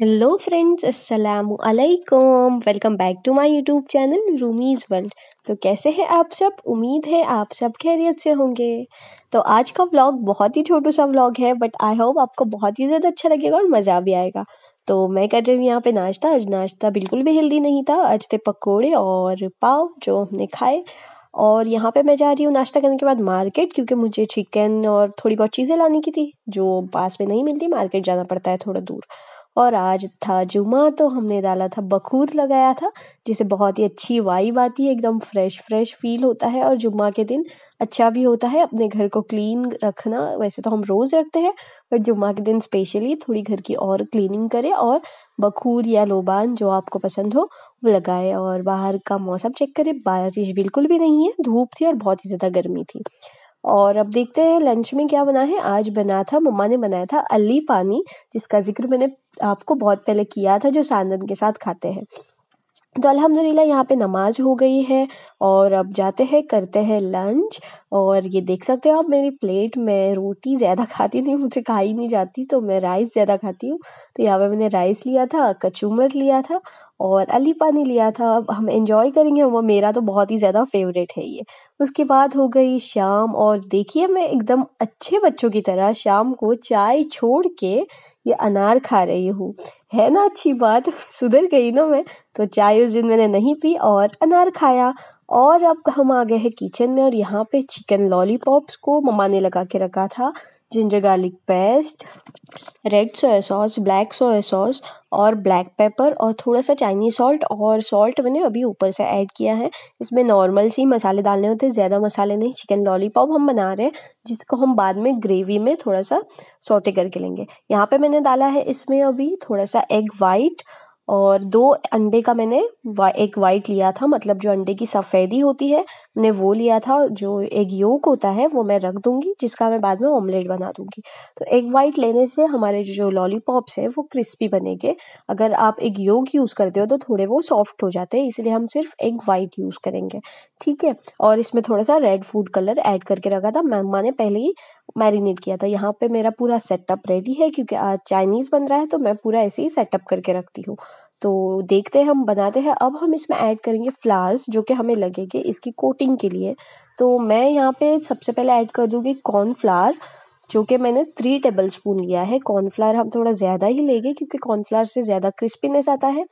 hello friends अस्सलाम वालेकुम welcome back to my YouTube channel Roomi's World तो कैसे हैं आप सब उम्मीद है आप सब खैरियत से होंगे तो आज का व्लॉग बहुत ही छोटू सा व्लॉग है बट आई होप आपको बहुत ही ज़्यादा अच्छा लगेगा और मज़ा भी आएगा तो मैं कर रही हूँ यहाँ पे नाश्ता आज नाश्ता बिल्कुल भी हेल्दी नहीं था आज थे पकौड़े और पाव जो हमने खाए और यहाँ पे मैं जा रही हूँ नाश्ता करने के बाद मार्केट क्योंकि मुझे चिकन और थोड़ी बहुत चीज़ें लाने की थी जो पास में नहीं मिलती मार्केट जाना पड़ता है थोड़ा दूर और आज था जुमा तो हमने डाला था बखूर लगाया था जिसे बहुत ही अच्छी वाइब आती है एकदम फ्रेश फ्रेश फील होता है और जुमा के दिन अच्छा भी होता है अपने घर को क्लीन रखना वैसे तो हम रोज़ रखते हैं बट जुम्मा के दिन स्पेशली थोड़ी घर की और क्लीनिंग करें और बखूर या लोबान जो आपको पसंद हो वो लगाए और बाहर का मौसम चेक करें बारिश बिल्कुल भी नहीं है धूप थी और बहुत ही ज़्यादा गर्मी थी और अब देखते हैं लंच में क्या बना है आज बना था मम्मा ने बनाया था अली पानी जिसका जिक्र मैंने आपको बहुत पहले किया था जो सांदन के साथ खाते हैं तो अल्हम्दुलिल्लाह यहाँ पे नमाज हो गई है और अब जाते हैं करते हैं लंच और ये देख सकते हो आप मेरी प्लेट में रोटी ज़्यादा खाती नहीं मुझे खाई नहीं जाती तो मैं राइस ज़्यादा खाती हूँ तो यहाँ पे मैंने राइस लिया था कचूमर लिया था और अली पानी लिया था अब हम इंजॉय करेंगे वो मेरा तो बहुत ही ज़्यादा फेवरेट है ये उसके बाद हो गई शाम और देखिए मैं एकदम अच्छे बच्चों की तरह शाम को चाय छोड़ के ये अनार खा रही हूँ है ना अच्छी बात सुधर गई ना मैं तो चाय उस दिन मैंने नहीं पी और अनार खाया और अब हम आ गए हैं किचन में और यहाँ पे चिकन लॉलीपॉप्स को मम्मा ने लगा के रखा था ginger garlic paste red soya sauce black soya sauce और ब्लैक पेपर और थोड़ा सा चाइनीज़ सॉल्ट और सॉल्ट मैंने अभी ऊपर से ऐड किया है इसमें नॉर्मल से ही मसाले डालने होते हैं ज़्यादा मसाले नहीं चिकन लॉलीपॉप हम बना रहे हैं जिसको हम बाद में ग्रेवी में थोड़ा सा सोटे करके लेंगे यहाँ पे मैंने डाला है इसमें अभी थोड़ा सा एग वाइट और दो अंडे का मैंने एक वाइट लिया था मतलब जो अंडे की सफ़ेदी होती है मैंने वो लिया था जो एक योग होता है वो मैं रख दूंगी जिसका मैं बाद में ऑमलेट बना दूंगी तो एक वाइट लेने से हमारे जो लॉलीपॉप्स है वो क्रिस्पी बनेंगे अगर आप एक योग यूज़ करते हो तो थोड़े वो सॉफ्ट हो जाते हैं इसलिए हम सिर्फ एक वाइट यूज़ करेंगे ठीक है और इसमें थोड़ा सा रेड फूड कलर ऐड करके रखा था मम्मा ने पहले ही मैरिनेट किया था यहाँ पे मेरा पूरा सेटअप रेडी है क्योंकि आज चाइनीज़ बन रहा है तो मैं पूरा ऐसे ही सेटअप करके रखती हूँ तो देखते हैं हम बनाते हैं अब हम इसमें ऐड करेंगे फ्लावर्स जो कि हमें लगेंगे इसकी कोटिंग के लिए तो मैं यहाँ पे सबसे पहले ऐड कर दूँगी कॉर्नफ्लावर जो कि मैंने थ्री टेबल स्पून लिया है कॉर्नफ्लावर हम थोड़ा ज़्यादा ही लेंगे क्योंकि कॉर्नफ्लावर से ज़्यादा क्रिस्पीनेस आता है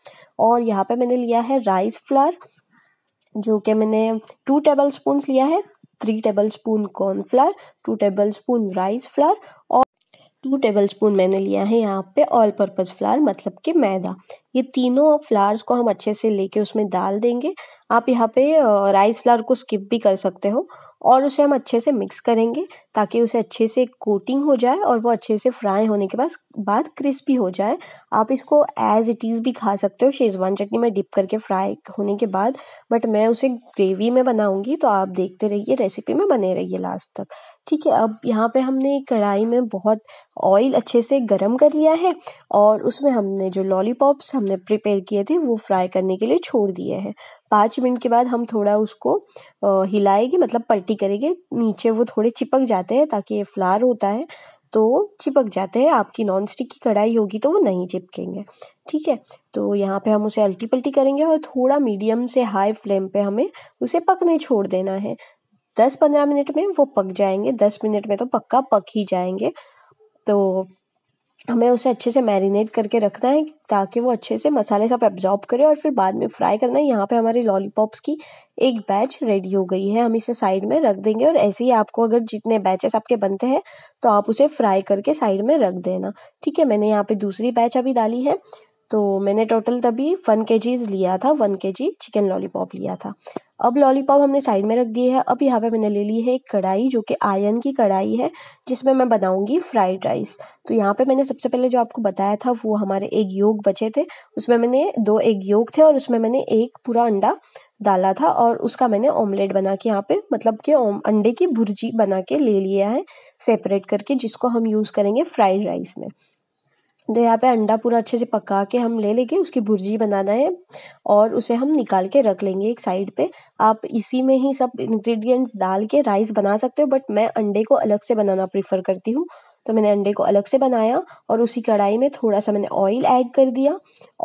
और यहाँ पे मैंने लिया है राइस फ्लावर जो कि मैंने टू टेबल स्पून लिया है three tablespoon cornflour two tablespoon rice flour और टू टेबल स्पून मैंने लिया है यहाँ पे ऑल पर्पज़ फ्लावर मतलब कि मैदा ये तीनों फ्लावर्स को हम अच्छे से लेके उसमें डाल देंगे आप यहाँ पे राइस फ्लावर को स्किप भी कर सकते हो और उसे हम अच्छे से मिक्स करेंगे ताकि उसे अच्छे से कोटिंग हो जाए और वो अच्छे से फ्राई होने के बाद बाद क्रिस्पी हो जाए आप इसको एज इट इज़ भी खा सकते हो शेजवान चटनी में डिप करके फ्राई होने के बाद बट मैं उसे ग्रेवी में बनाऊंगी तो आप देखते रहिए रेसिपी में बने रहिए लास्ट तक ठीक है अब यहाँ पे हमने कढ़ाई में बहुत ऑयल अच्छे से गर्म कर लिया है और उसमें हमने जो लॉलीपॉप्स हमने प्रिपेयर किए थे वो फ्राई करने के लिए छोड़ दिए हैं पाँच मिनट के बाद हम थोड़ा उसको हिलाएंगे मतलब पलटी करेंगे नीचे वो थोड़े चिपक जाते हैं ताकि ये फ्लार होता है तो चिपक जाते हैं आपकी नॉन स्टिक की कढ़ाई होगी तो वो नहीं चिपकेंगे ठीक है तो यहाँ पे हम उसे अल्टी पल्टी करेंगे और थोड़ा मीडियम से हाई फ्लेम पे हमें उसे पकने छोड़ देना है दस पंद्रह मिनट में वो पक जाएंगे दस मिनट में तो पक्का पक ही जाएंगे तो हमें उसे अच्छे से मैरिनेट करके रखना है ताकि वो अच्छे से मसाले सब एब्जॉर्ब करे और फिर बाद में फ्राई करना है यहाँ पे हमारे लॉलीपॉप्स की एक बैच रेडी हो गई है हम इसे साइड में रख देंगे और ऐसे ही आपको अगर जितने बैचेस आपके बनते हैं तो आप उसे फ्राई करके साइड में रख देना ठीक है मैंने यहाँ पे दूसरी बैच अभी डाली है तो मैंने टोटल तभी वन के लिया था वन के चिकन लॉलीपॉप लिया था अब लॉलीपॉप हमने साइड में रख दी है अब यहाँ पे मैंने ले ली है एक कढ़ाई जो कि आयन की कढ़ाई है जिसमें मैं बनाऊंगी फ्राइड राइस तो यहाँ पे मैंने सबसे पहले जो आपको बताया था वो हमारे एक योग बचे थे उसमें मैंने दो एग योग थे और उसमें मैंने एक पूरा अंडा डाला था और उसका मैंने ऑमलेट बना के यहाँ पे मतलब कि अंडे की भुर्जी बना के ले लिया है सेपरेट करके जिसको हम यूज़ करेंगे फ्राइड राइस में तो यहाँ पे अंडा पूरा अच्छे से पका के हम ले लेंगे उसकी भुर्जी बनाना है और उसे हम निकाल के रख लेंगे एक साइड पे आप इसी में ही सब इंग्रेडिएंट्स डाल के राइस बना सकते हो बट मैं अंडे को अलग से बनाना प्रेफर करती हूँ तो मैंने अंडे को अलग से बनाया और उसी कढ़ाई में थोड़ा सा मैंने ऑयल ऐड कर दिया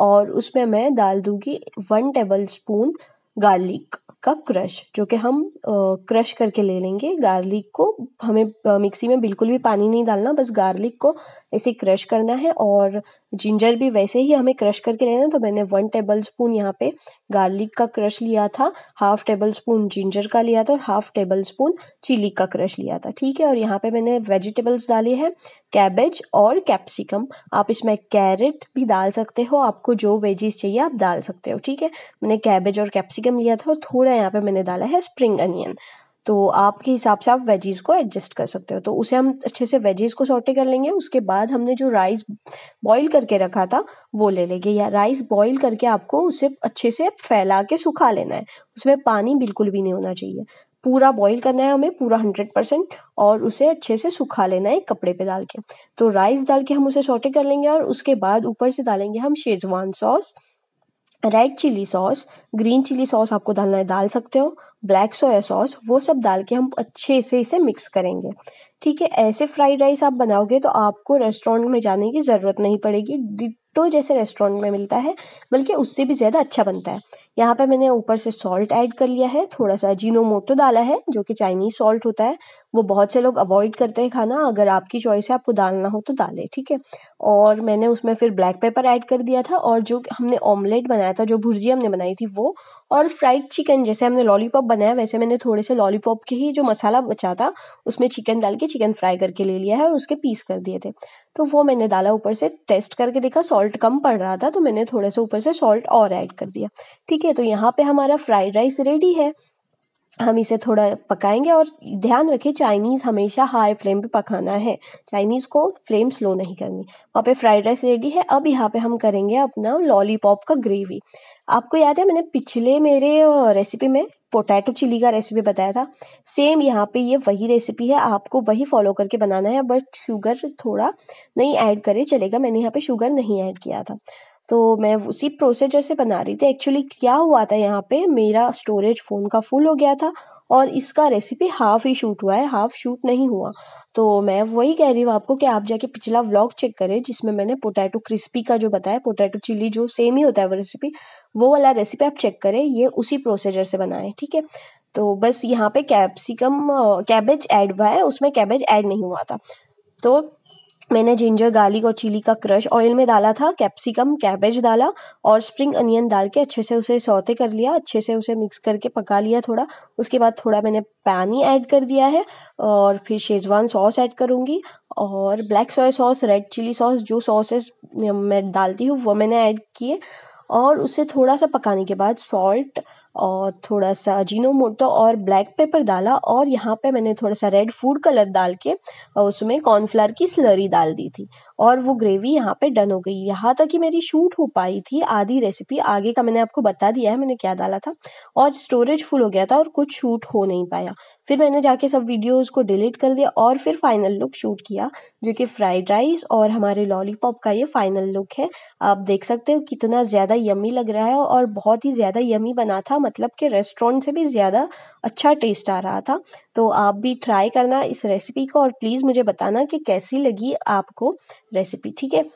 और उसमें मैं डाल दूँगी वन टेबल स्पून गार्लिक का क्रश जो कि हम क्रश करके ले लेंगे गार्लिक को हमें मिक्सी में बिल्कुल भी पानी नहीं डालना बस गार्लिक को ऐसे क्रश करना है और जिंजर भी वैसे ही हमें क्रश करके लेना है तो मैंने वन टेबल स्पून यहाँ पे गार्लिक का क्रश लिया था हाफ टेबल स्पून जिंजर का लिया था और हाफ टेबल स्पून चिली का क्रश लिया था ठीक है और यहाँ पे मैंने वेजिटेबल्स डाले है कैबेज और कैप्सिकम आप इसमें कैरेट भी डाल सकते हो आपको जो वेजीज चाहिए आप डाल सकते हो ठीक है मैंने कैबेज और कैप्सिकम लिया था और थोड़ा यहाँ पे मैंने डाला है स्प्रिंग अनियन तो आपके हिसाब से आप वेजीज को एडजस्ट कर सकते हो तो उसे हम अच्छे से वेजीज को सॉटे कर लेंगे उसके बाद हमने जो राइस बॉईल करके रखा था वो ले लेंगे या राइस बॉईल करके आपको उसे अच्छे से फैला के सुखा लेना है उसमें पानी बिल्कुल भी नहीं होना चाहिए पूरा बॉईल करना है हमें पूरा हंड्रेड परसेंट और उसे अच्छे से सुखा लेना है कपड़े पे डाल के तो राइस डाल के हम उसे सॉटे कर लेंगे और उसके बाद ऊपर से डालेंगे हम Schezwan sauce red chilli sauce green chilli sauce आपको डालना है डाल सकते हो ब्लैक सोया सॉस वो सब डाल के हम अच्छे से इसे मिक्स करेंगे ठीक है ऐसे फ्राइड राइस आप बनाओगे तो आपको रेस्टोरेंट में जाने की ज़रूरत नहीं पड़ेगी डिटो जैसे रेस्टोरेंट में मिलता है बल्कि उससे भी ज़्यादा अच्छा बनता है यहाँ पे मैंने ऊपर से सॉल्ट ऐड कर लिया है थोड़ा सा जीनो मोटो डाला है जो कि चाइनीज सॉल्ट होता है वो बहुत से लोग अवॉइड करते हैं खाना अगर आपकी चॉइस है आपको डालना हो तो डालें ठीक है और मैंने उसमें फिर ब्लैक पेपर ऐड कर दिया था और जो हमने ऑमलेट बनाया था जो भुर्जी हमने बनाई थी वो और फ्राइड चिकन जैसे हमने लॉलीपॉप बनाया वैसे मैंने थोड़े से लॉलीपॉप के ही जो मसाला बचा था उसमें चिकन डाल के चिकन फ्राई करके ले लिया है और उसके पीस कर दिए थे तो वो मैंने डाला ऊपर से टेस्ट करके देखा सॉल्ट कम पड़ रहा था तो मैंने थोड़े से ऊपर से सॉल्ट और ऐड कर दिया ठीक है तो यहाँ पे हमारा फ्राइड राइस रेडी है हम इसे थोड़ा पकाएंगे और ध्यान रखें चाइनीज़ हमेशा हाई फ्लेम पे पकाना है चाइनीज़ को फ्लेम स्लो नहीं करनी वहाँ पे फ्राइड राइस रेडी है अब यहाँ पे हम करेंगे अपना लॉलीपॉप का ग्रेवी आपको याद है मैंने पिछले मेरे रेसिपी में पोटैटो चिली का रेसिपी बताया था सेम यहाँ पे ये वही रेसिपी है आपको वही फॉलो करके बनाना है बट शुगर थोड़ा नहीं ऐड करे चलेगा मैंने यहाँ पे शुगर नहीं ऐड किया था तो मैं उसी प्रोसेजर से बना रही थी एक्चुअली क्या हुआ था यहाँ पे मेरा स्टोरेज फ़ोन का फुल हो गया था और इसका रेसिपी हाफ ही शूट हुआ है हाफ शूट नहीं हुआ तो मैं वही कह रही हूँ आपको कि आप जाके पिछला व्लॉग चेक करें जिसमें मैंने पोटैटो क्रिस्पी का जो बताया पोटैटो चिली जो सेम ही होता है वो रेसिपी वो वाला रेसिपी आप चेक करें ये उसी प्रोसीजर से बनाएं ठीक है तो बस यहाँ पे कैप्सिकम कैबेज ऐड हुआ है उसमें कैबेज ऐड नहीं हुआ था तो मैंने जिंजर गार्लिक और चिली का क्रश ऑयल में डाला था कैप्सिकम कैबेज डाला और स्प्रिंग अनियन डाल के अच्छे से उसे सौते कर लिया अच्छे से उसे मिक्स करके पका लिया थोड़ा उसके बाद थोड़ा मैंने पानी ऐड कर दिया है और फिर शेजवान सॉस ऐड करूँगी और black soya sauce red chilli sauce जो सॉसेस मैं डालती हूँ वो मैंने ऐड किए और उसे थोड़ा सा पकाने के बाद सॉल्ट और थोड़ा सा मोटो और ब्लैक पेपर डाला और यहाँ पे मैंने थोड़ा सा रेड फूड कलर डाल के उसमें कॉर्नफ्लावर की स्लरी डाल दी थी और वो ग्रेवी यहाँ पे डन हो गई यहाँ तक कि मेरी शूट हो पाई थी आधी रेसिपी आगे का मैंने आपको बता दिया है मैंने क्या डाला था और स्टोरेज फुल हो गया था और कुछ शूट हो नहीं पाया फिर मैंने जाके सब वीडियोज को डिलीट कर दिया और फिर फाइनल लुक शूट किया जो कि फ्राइड राइस और हमारे लॉलीपॉप का ये फाइनल लुक है आप देख सकते हो कितना ज़्यादा यमी लग रहा है और बहुत ही ज़्यादा यमी बना था मतलब कि रेस्टोरेंट से भी ज़्यादा अच्छा टेस्ट आ रहा था तो आप भी ट्राई करना इस रेसिपी को और प्लीज़ मुझे बताना कि कैसी लगी आपको रेसिपी ठीक है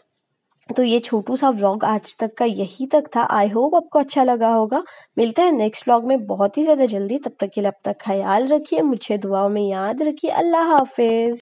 तो ये छोटू सा व्लॉग आज तक का यही तक था आई होप आपको अच्छा लगा होगा मिलता है नेक्स्ट व्लॉग में बहुत ही ज़्यादा जल्दी तब तक के लिए अपना ख्याल रखिए मुझे दुआओं में याद रखिए अल्लाह हाफिज़